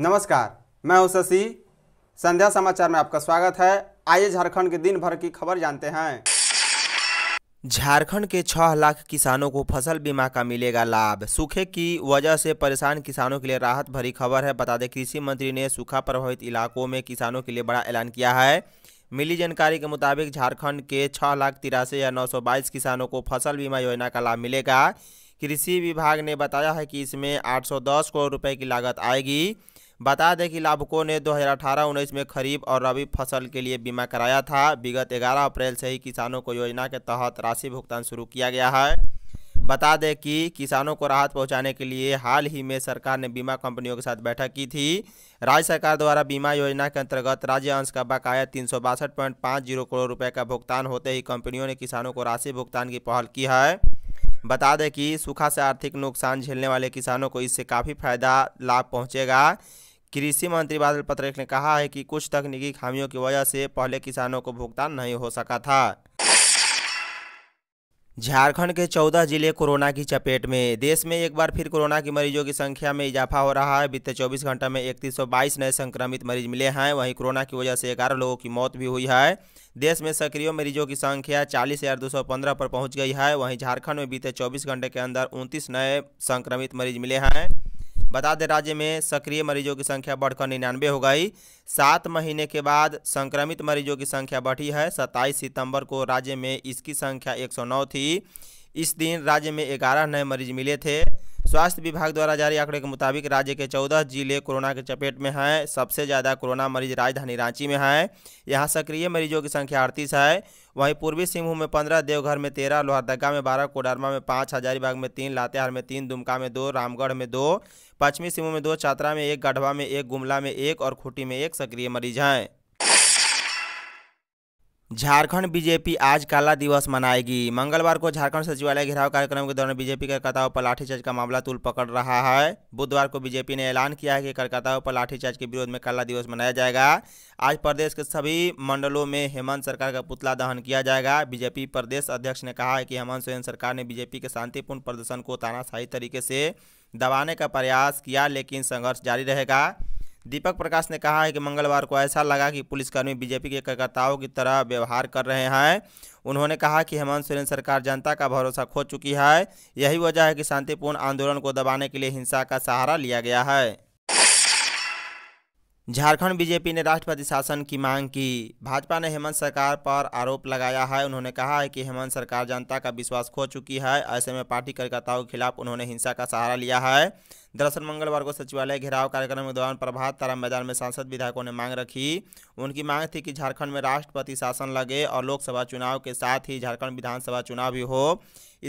नमस्कार मैं हूं शशि संध्या समाचार में आपका स्वागत है आइए झारखंड के दिन भर की खबर जानते हैं झारखंड के छह लाख किसानों को फसल बीमा का मिलेगा लाभ सूखे की वजह से परेशान किसानों के लिए राहत भरी खबर है बता दें कृषि मंत्री ने सूखा प्रभावित इलाकों में किसानों के लिए बड़ा ऐलान किया है मिली जानकारी के मुताबिक झारखंड के छः लाख तिरासी या नौ सौ बाईस किसानों को फसल बीमा योजना का लाभ मिलेगा कृषि विभाग ने बताया है कि इसमें दस करोड़ रुपए की लागत आएगी बता दें कि लाभुकों ने 2018-19 में खरीफ और रबी फसल के लिए बीमा कराया था विगत 11 अप्रैल से ही किसानों को योजना के तहत राशि भुगतान शुरू किया गया है बता दें कि किसानों को राहत पहुंचाने के लिए हाल ही में सरकार ने बीमा कंपनियों के साथ बैठक की थी राज्य सरकार द्वारा बीमा योजना के अंतर्गत राज्य अंश का बकाया तीन करोड़ रुपये का भुगतान होते ही कंपनियों ने किसानों को राशि भुगतान की पहल की है बता दें कि सूखा से आर्थिक नुकसान झेलने वाले किसानों को इससे काफ़ी फायदा लाभ पहुंचेगा कृषि मंत्री बादल पत्रलेख ने कहा है कि कुछ तकनीकी खामियों की वजह से पहले किसानों को भुगतान नहीं हो सका था झारखंड के 14 जिले कोरोना की चपेट में देश में एक बार फिर कोरोना के मरीजों की संख्या में इजाफा हो रहा है बीते 24 घंटा में इकतीस नए संक्रमित मरीज मिले हैं वहीं कोरोना की वजह से ग्यारह लोगों की मौत भी हुई है देश में सक्रिय मरीजों की संख्या चालीस हज़ार दो सौ पंद्रह पर पहुंच गई है वहीं झारखंड में बीते 24 घंटे के अंदर उनतीस नए संक्रमित मरीज मिले हैं बता दें राज्य में सक्रिय मरीजों की संख्या बढ़कर निन्यानवे हो गई सात महीने के बाद संक्रमित मरीजों की संख्या बढ़ी है सत्ताईस सितंबर को राज्य में इसकी संख्या 109 थी इस दिन राज्य में ग्यारह नए मरीज मिले थे स्वास्थ्य विभाग द्वारा जारी आंकड़े के मुताबिक राज्य के चौदह जिले कोरोना के चपेट में हैं सबसे ज़्यादा कोरोना मरीज राजधानी रांची में हैं यहाँ सक्रिय मरीजों की संख्या अड़तीस है वहीं पूर्वी सिंहभूम में पंद्रह देवघर में तेरह लोहरदगा में बारह कोडरमा में पाँच हजारीबाग में तीन लातेहार में तीन दुमका में दो रामगढ़ में दो पश्चिमी सिंहभूम में दो चतरा में एक गढ़वा में एक गुमला में एक और खूंटी में एक सक्रिय मरीज हैं झारखंड बीजेपी आज काला दिवस मनाएगी मंगलवार को झारखंड सचिवालय घेराव कार्यक्रम के दौरान बीजेपी का पर लाठीचार्ज का मामला तुल पकड़ रहा है बुधवार को बीजेपी ने ऐलान किया है कि कलकत्ता पर लाठीचार्ज के विरोध में काला दिवस मनाया जाएगा आज प्रदेश के सभी मंडलों में हेमंत सरकार का पुतला दहन किया जाएगा बीजेपी प्रदेश अध्यक्ष ने कहा है कि हेमंत सोरेन सरकार ने बीजेपी के शांतिपूर्ण प्रदर्शन को तानाशाही तरीके से दबाने का प्रयास किया लेकिन संघर्ष जारी रहेगा दीपक प्रकाश ने कहा है कि मंगलवार को ऐसा लगा कि पुलिसकर्मी बीजेपी के कार्यकर्ताओं की तरह व्यवहार कर रहे हैं उन्होंने कहा कि हेमंत सोरेन सरकार जनता का भरोसा खो चुकी है यही वजह है कि शांतिपूर्ण आंदोलन को दबाने के लिए हिंसा का सहारा लिया गया है झारखंड बीजेपी ने राष्ट्रपति शासन की मांग की भाजपा ने हेमंत सरकार पर आरोप लगाया है उन्होंने कहा है कि हेमंत सरकार जनता का विश्वास खो चुकी है ऐसे में पार्टी कार्यकर्ताओं के खिलाफ उन्होंने हिंसा का सहारा लिया है दरअसल मंगलवार को सचिवालय घेराव कार्यक्रम के दौरान प्रभात तारा मैदान में सांसद विधायकों ने मांग रखी उनकी मांग थी कि झारखंड में राष्ट्रपति शासन लगे और लोकसभा चुनाव के साथ ही झारखंड विधानसभा चुनाव भी हो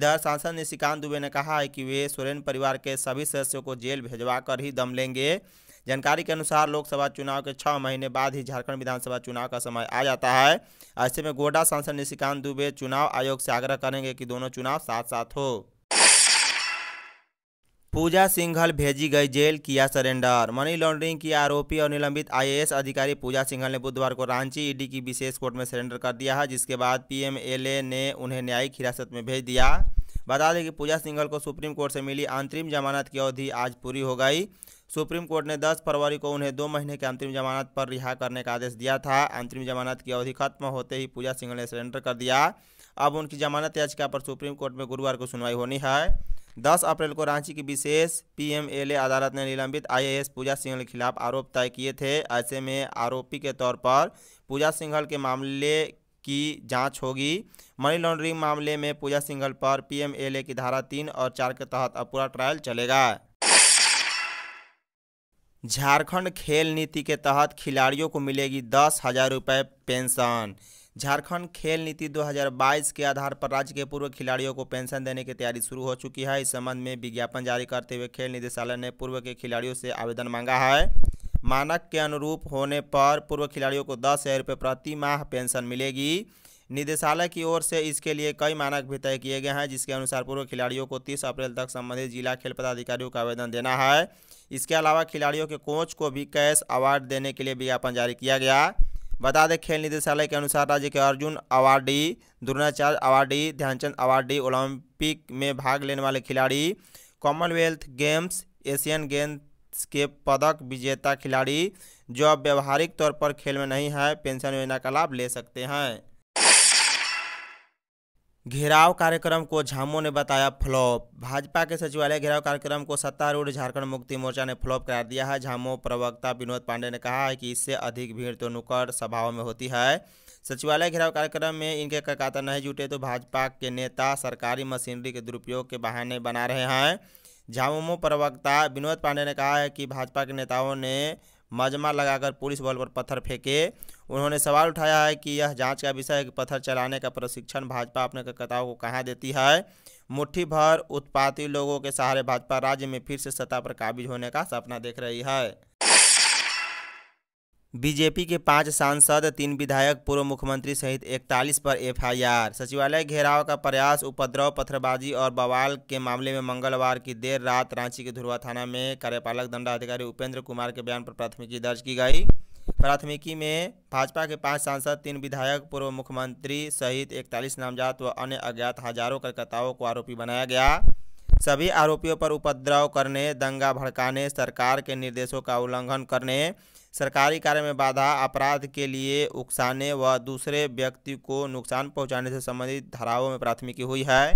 इधर सांसद निशिकांत दुबे ने कहा है कि वे सोरेन परिवार के सभी सदस्यों को जेल भेजवा कर ही दम लेंगे जानकारी के अनुसार लोकसभा चुनाव के छः महीने बाद ही झारखंड विधानसभा चुनाव का समय आ जाता है ऐसे में गोड्डा सांसद निशिकांत दुबे चुनाव आयोग से आग्रह करेंगे कि दोनों चुनाव साथ साथ हो पूजा सिंघल भेजी गई जेल किया सरेंडर मनी लॉन्ड्रिंग की आरोपी और निलंबित आईएएस अधिकारी पूजा सिंघल ने बुधवार को रांची ईडी की विशेष कोर्ट में सरेंडर कर दिया है जिसके बाद पीएमएलए ने उन्हें न्यायिक हिरासत में भेज दिया बता दें कि पूजा सिंघल को सुप्रीम कोर्ट से मिली अंतरिम जमानत की अवधि आज पूरी हो गई सुप्रीम कोर्ट ने 10 फरवरी को उन्हें दो महीने के अंतरिम जमानत पर रिहा करने का आदेश दिया था अंतरिम जमानत की अवधि खत्म होते ही पूजा सिंह ने सरेंडर कर दिया अब उनकी जमानत याचिका पर सुप्रीम कोर्ट में गुरुवार को सुनवाई होनी है 10 अप्रैल को रांची की विशेष पीएमएलए अदालत ने निलंबित आईएएस पूजा सिंघल के खिलाफ आरोप तय किए थे ऐसे में आरोपी के तौर पर पूजा सिंघल के मामले की जांच होगी मनी लॉन्ड्रिंग मामले में पूजा सिंघल पर पीएमएलए की धारा तीन और चार के तहत अब पूरा ट्रायल चलेगा झारखंड खेल नीति के तहत खिलाड़ियों को मिलेगी दस हज़ार रुपये पेंशन झारखंड खेल नीति 2022 के आधार पर राज्य के पूर्व खिलाड़ियों को पेंशन देने की तैयारी शुरू हो चुकी है इस संबंध में विज्ञापन जारी करते हुए खेल निदेशालय ने पूर्व के खिलाड़ियों से आवेदन मांगा है मानक के अनुरूप होने पर पूर्व खिलाड़ियों को दस हज़ार रुपये प्रति माह पेंशन मिलेगी निदेशालय की ओर से इसके लिए कई मानक भी तय किए गए हैं जिसके अनुसार पूर्व खिलाड़ियों को 30 अप्रैल तक संबंधित जिला खेल पदाधिकारियों को आवेदन देना है इसके अलावा खिलाड़ियों के कोच को भी कैश अवार्ड देने के लिए विज्ञापन जारी किया गया बता दें खेल निदेशालय के अनुसार राज्य के Arjun awardee Dronacharya awardee Dhyanchand awardee Olympic में भाग लेने वाले खिलाड़ी कॉमनवेल्थ गेम्स एशियन गेम्स के पदक विजेता खिलाड़ी जो अब व्यवहारिक तौर पर खेल में नहीं है पेंशन योजना का लाभ ले सकते हैं घेराव कार्यक्रम को झामो ने बताया फ्लॉप भाजपा के सचिवालय घेराव कार्यक्रम को सत्तारूढ़ झारखंड मुक्ति मोर्चा ने फ्लॉप करार दिया है झामो प्रवक्ता विनोद पांडे ने कहा है कि इससे अधिक भीड़ तो नुकड़ सभाओं में होती है सचिवालय घेराव कार्यक्रम में इनके ककाता नहीं जुटे तो भाजपा के नेता सरकारी मशीनरी के दुरुपयोग के बहाने बना रहे हैं झामो प्रवक्ता विनोद पांडे ने कहा है कि भाजपा के नेताओं ने मजमा लगाकर पुलिस बल पर पत्थर फेंके उन्होंने सवाल उठाया है कि यह जांच का विषय है कि पत्थर चलाने का प्रशिक्षण भाजपा अपने कार्यकर्ताओं को कहाँ देती है मुट्ठी भर उत्पाती लोगों के सहारे भाजपा राज्य में फिर से सत्ता पर काबिज होने का सपना देख रही है बीजेपी के पांच सांसद तीन विधायक पूर्व मुख्यमंत्री सहित इकतालीस पर एफआईआर सचिवालय घेराव का प्रयास उपद्रव पत्थरबाजी और बवाल के मामले में मंगलवार की देर रात रांची के धुरवा थाना में कार्यपालक दंडाधिकारी उपेंद्र कुमार के बयान पर प्राथमिकी दर्ज की गई प्राथमिकी में भाजपा के पांच सांसद तीन विधायक पूर्व मुख्यमंत्री सहित इकतालीस नामजात व अन्य अज्ञात हजारों कार्यकर्ताओं को आरोपी बनाया गया सभी आरोपियों पर उपद्रव करने दंगा भड़काने सरकार के निर्देशों का उल्लंघन करने सरकारी कार्य में बाधा अपराध के लिए उकसाने व दूसरे व्यक्ति को नुकसान पहुंचाने से संबंधित धाराओं में प्राथमिकी हुई है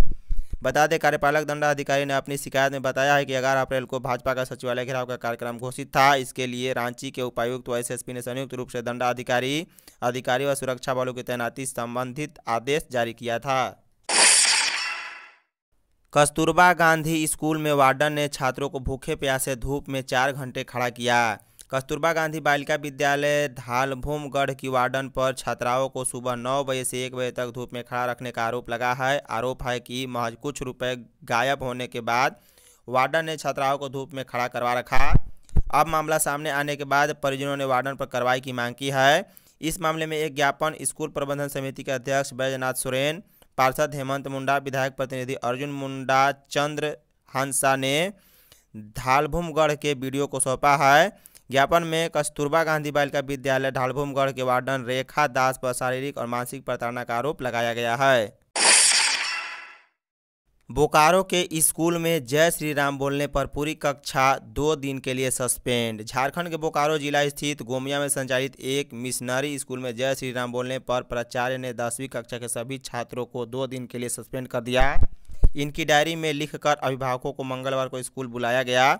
बता दें कार्यपालक दंडाधिकारी ने अपनी शिकायत में बताया है कि ग्यारह अप्रैल को भाजपा का सचिवालय घेराव का कार्यक्रम घोषित था इसके लिए रांची के उपायुक्त व एसएसपी ने संयुक्त रूप से दंडाधिकारी अधिकारी व सुरक्षा बलों की तैनाती संबंधित आदेश जारी किया था कस्तूरबा गांधी स्कूल में वार्डन ने छात्रों को भूखे प्यासे धूप में चार घंटे खड़ा किया कस्तूरबा गांधी बालिका विद्यालय धालभूमगढ़ की वार्डन पर छात्राओं को सुबह नौ बजे से एक बजे तक धूप में खड़ा रखने का आरोप लगा है आरोप है कि महज कुछ रुपए गायब होने के बाद वार्डन ने छात्राओं को धूप में खड़ा करवा रखा अब मामला सामने आने के बाद परिजनों ने वार्डन पर कार्रवाई की मांग की है इस मामले में एक ज्ञापन स्कूल प्रबंधन समिति के अध्यक्ष बैजनाथ सोरेन पार्षद हेमंत मुंडा विधायक प्रतिनिधि अर्जुन मुंडा चंद्र हंसा ने धालभूमगढ़ के वीडियो को सौंपा है ज्ञापन में कस्तूरबा गांधी बालिका विद्यालय ढालभूमगढ़ के वार्डन रेखा दास पर शारीरिक और मानसिक प्रताड़ना का आरोप लगाया गया है बोकारो के स्कूल में जय श्री राम बोलने पर पूरी कक्षा दो दिन के लिए सस्पेंड झारखंड के बोकारो जिला स्थित गोमिया में संचालित एक मिशनरी स्कूल में जय श्री राम बोलने पर प्राचार्य ने दसवीं कक्षा के सभी छात्रों को दो दिन के लिए सस्पेंड कर दिया इनकी डायरी में लिखकर अभिभावकों को मंगलवार को स्कूल बुलाया गया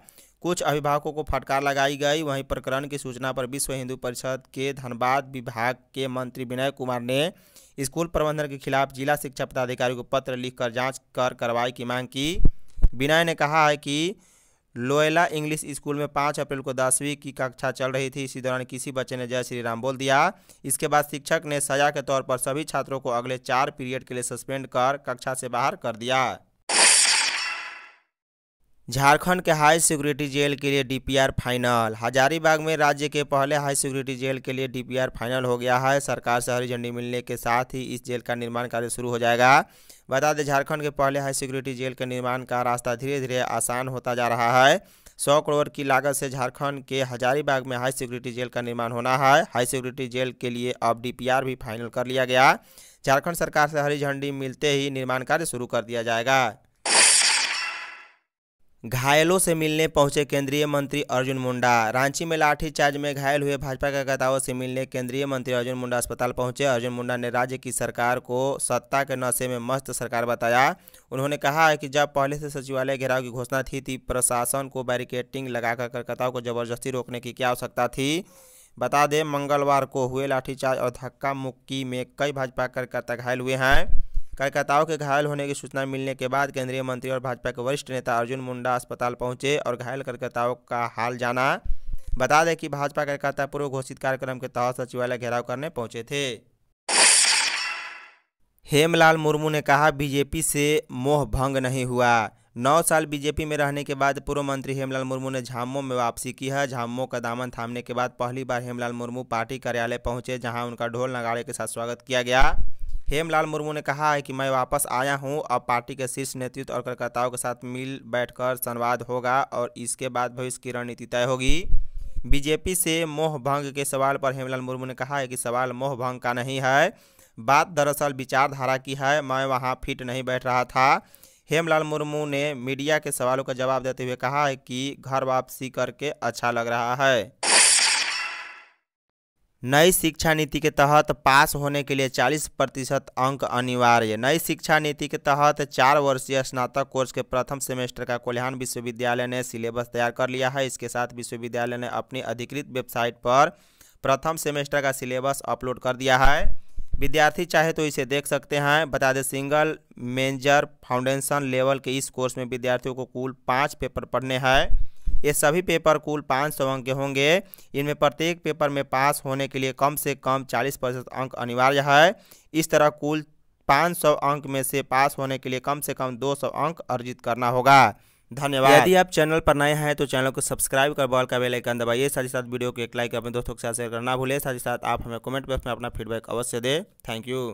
कुछ अभिभावकों को फटकार लगाई गई वहीं प्रकरण की सूचना पर विश्व हिंदू परिषद के धनबाद विभाग के मंत्री विनय कुमार ने स्कूल प्रबंधन के खिलाफ जिला शिक्षा पदाधिकारी को पत्र लिखकर जांच कर कार्रवाई की मांग की विनय ने कहा है कि लोयला इंग्लिश स्कूल में पाँच अप्रैल को दसवीं की कक्षा चल रही थी इसी दौरान किसी बच्चे ने जय श्री राम बोल दिया इसके बाद शिक्षक ने सजा के तौर पर सभी छात्रों को अगले चार पीरियड के लिए सस्पेंड कर कक्षा से बाहर कर दिया झारखंड के हाई सिक्योरिटी जेल के लिए डीपीआर फाइनल हजारीबाग में राज्य के पहले हाई सिक्योरिटी जेल के लिए डीपीआर फाइनल हो गया है सरकार से हरी झंडी मिलने के साथ ही इस जेल का निर्माण कार्य शुरू हो जाएगा बता दें झारखंड के पहले हाई सिक्योरिटी जेल के निर्माण का रास्ता धीरे धीरे आसान होता जा रहा है सौ करोड़ की लागत से झारखंड के हजारीबाग में हाई सिक्योरिटी जेल का निर्माण होना है हाई सिक्योरिटी जेल के लिए अब डी भी फाइनल कर लिया गया झारखंड सरकार से हरी झंडी मिलते ही निर्माण कार्य शुरू कर दिया जाएगा घायलों से मिलने पहुंचे केंद्रीय मंत्री अर्जुन मुंडा रांची में लाठीचार्ज में घायल हुए भाजपा कार्यकर्ताओं से मिलने केंद्रीय मंत्री अर्जुन मुंडा अस्पताल पहुंचे अर्जुन मुंडा ने राज्य की सरकार को सत्ता के नशे में मस्त सरकार बताया उन्होंने कहा है कि जब पहले से सचिवालय घेराव की घोषणा थी थी प्रशासन को बैरिकेटिंग लगाकर कार्यकर्ताओं को जबरदस्ती रोकने की क्या आवश्यकता थी बता दें मंगलवार को हुए लाठीचार्ज और धक्का मुक्की में कई भाजपा कार्यकर्ता घायल हुए हैं कार्यकर्ताओं के घायल होने की सूचना मिलने के बाद केंद्रीय मंत्री और भाजपा के वरिष्ठ नेता अर्जुन मुंडा अस्पताल पहुंचे और घायल कार्यकर्ताओं का हाल जाना बता दें कि भाजपा कार्यकर्ता पूर्व घोषित कार्यक्रम के तहत सचिवालय घेराव करने पहुंचे थे हेमलाल मुर्मू ने कहा बीजेपी से मोह भंग नहीं हुआ नौ साल बीजेपी में रहने के बाद पूर्व मंत्री हेमलाल मुर्मू ने झामो में वापसी की है झामो का दामन थामने के बाद पहली बार हेमलाल मुर्मू पार्टी कार्यालय पहुंचे जहां उनका ढोल नगाड़े के साथ स्वागत किया गया हेमलाल मुर्मू ने कहा है कि मैं वापस आया हूं अब पार्टी के शीर्ष नेतृत्व और कार्यकर्ताओं के साथ मिल बैठकर संवाद होगा और इसके बाद भविष्य की रणनीति तय होगी बीजेपी से मोह भंग के सवाल पर हेमलाल मुर्मू ने कहा है कि सवाल मोह भंग का नहीं है बात दरअसल विचारधारा की है मैं वहाँ फिट नहीं बैठ रहा था हेमलाल मुर्मू ने मीडिया के सवालों का जवाब देते हुए कहा है कि घर वापसी करके अच्छा लग रहा है नई शिक्षा नीति के तहत पास होने के लिए 40 प्रतिशत अंक अनिवार्य नई शिक्षा नीति के तहत चार वर्षीय स्नातक कोर्स के प्रथम सेमेस्टर का कोल्हान विश्वविद्यालय ने सिलेबस तैयार कर लिया है इसके साथ विश्वविद्यालय ने अपनी अधिकृत वेबसाइट पर प्रथम सेमेस्टर का सिलेबस अपलोड कर दिया है विद्यार्थी चाहे तो इसे देख सकते हैं बता दें सिंगल मेजर फाउंडेशन लेवल के इस कोर्स में विद्यार्थियों को कुल पाँच पेपर पढ़ने हैं ये सभी पेपर कुल पाँच सौ अंक के होंगे इनमें प्रत्येक पेपर में पास होने के लिए कम से कम चालीस प्रतिशत अंक अनिवार्य है इस तरह कुल पाँच सौ अंक में से पास होने के लिए कम से कम दो सौ अंक अर्जित करना होगा धन्यवाद यदि आप चैनल पर नए हैं तो चैनल को सब्सक्राइब कर बॉल का बेलाइकन दबाइए साथ ही साथ वीडियो को एक लाइक अपने दोस्तों के साथ शेयर करना भूलें साथ ही साथ आप हमें कमेंट बॉक्स में अपना फीडबैक अवश्य दें थैंक यू